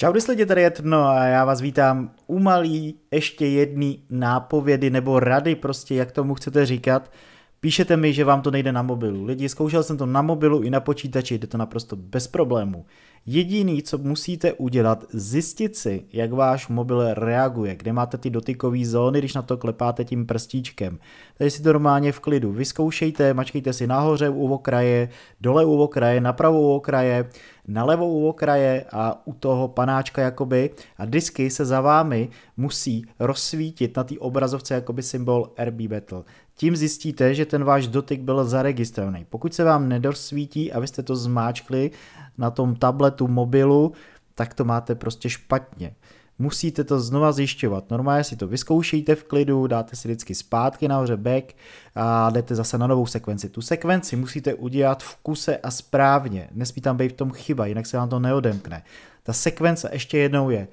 Čau, lidi, tady je Trno a já vás vítám u malý ještě jedný nápovědy nebo rady prostě, jak tomu chcete říkat. Píšete mi, že vám to nejde na mobilu. Lidi, zkoušel jsem to na mobilu i na počítači, jde to naprosto bez problémů. Jediný, co musíte udělat, zjistit si, jak váš mobil reaguje, kde máte ty dotykové zóny, když na to klepáte tím prstíčkem. Tady si to normálně v klidu vyzkoušejte, mačkejte si nahoře u okraje, dole u okraje, napravo u okraje, na levou u okraje a u toho panáčka jakoby a disky se za vámi musí rozsvítit na té obrazovce jakoby symbol RB Battle. Tím zjistíte, že ten váš dotyk byl zaregistrovaný. Pokud se vám nedosvítí a vy jste to zmáčkli, na tom tabletu, mobilu, tak to máte prostě špatně. Musíte to znova zjišťovat. Normálně si to vyzkoušíte v klidu, dáte si vždycky zpátky nahoře back a jdete zase na novou sekvenci. Tu sekvenci musíte udělat v kuse a správně. Nesmí tam být v tom chyba, jinak se vám to neodemkne. Ta sekvence ještě jednou je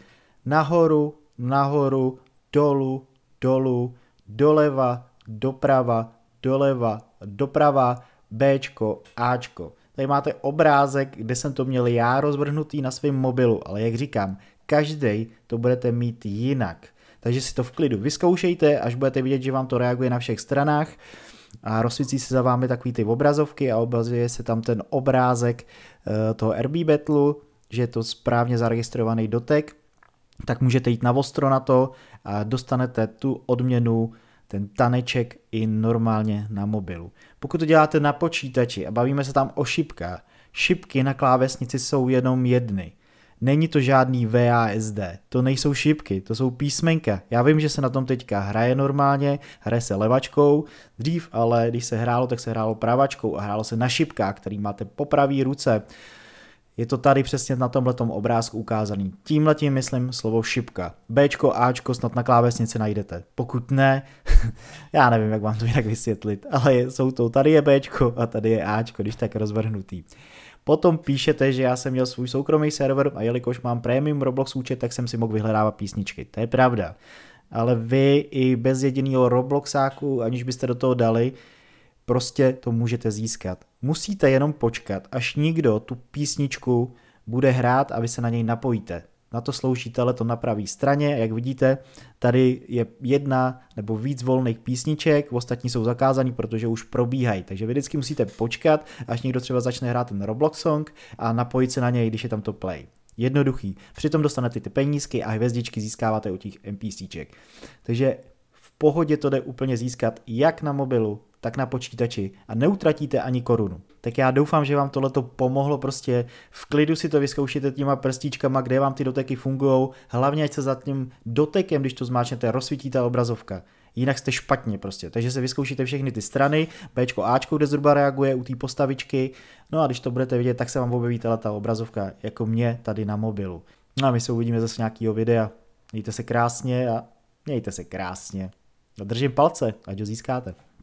nahoru, nahoru, dolů, dolů, doleva, doprava, doleva, doprava, Bčko, Ačko. Tady máte obrázek, kde jsem to měl já rozvrhnutý na svém mobilu, ale jak říkám, každý to budete mít jinak. Takže si to v klidu vyzkoušejte, až budete vidět, že vám to reaguje na všech stranách a rozsvící se za vámi takový ty obrazovky a obrazuje se tam ten obrázek eh, toho RB Battle, že je to správně zaregistrovaný dotek, tak můžete jít na ostro na to a dostanete tu odměnu ten taneček i normálně na mobilu. Pokud to děláte na počítači a bavíme se tam o šipkách, šipky na klávesnici jsou jenom jedny. Není to žádný VASD, to nejsou šipky, to jsou písmenka. Já vím, že se na tom teďka hraje normálně, hraje se levačkou, dřív ale když se hrálo, tak se hrálo pravačkou a hrálo se na šipkách, který máte po pravý ruce. Je to tady přesně na tomhle obrázku ukázaný. tím myslím slovo šipka. Bčko, Ačko snad na klávesnici najdete. Pokud ne, já nevím, jak vám to jinak vysvětlit, ale jsou to, tady je Bčko a tady je Ačko, když tak rozvrhnutý. Potom píšete, že já jsem měl svůj soukromý server a jelikož mám premium Roblox účet, tak jsem si mohl vyhledávat písničky. To je pravda. Ale vy i bez jediného Robloxáku, aniž byste do toho dali, prostě to můžete získat. Musíte jenom počkat, až nikdo tu písničku bude hrát a vy se na něj napojíte. Na to slouží to na pravé straně, jak vidíte, tady je jedna nebo víc volných písniček, ostatní jsou zakázaný, protože už probíhají, takže vy vždycky musíte počkat, až někdo třeba začne hrát ten Roblox song a napojit se na něj, když je tam to play. Jednoduchý. Přitom dostanete ty penízky a hvězdičky získáváte u těch NPCček. Takže pohodě to jde úplně získat jak na mobilu, tak na počítači a neutratíte ani korunu. Tak já doufám, že vám tohleto pomohlo prostě v klidu si to vyzkoušíte těma prstíčkama, kde vám ty doteky fungují, hlavně ať se za tím dotekem, když to zmáčnete, rozsvítí ta obrazovka jinak jste špatně prostě. Takže se vyzkoušíte všechny ty strany, B, A, kde zhruba reaguje u té postavičky, no a když to budete vidět, tak se vám objeví ta obrazovka, jako mě tady na mobilu. No a my se uvidíme zase nějakého videa. Mějte se krásně a mějte se krásně. Držím palce, ať ho získáte.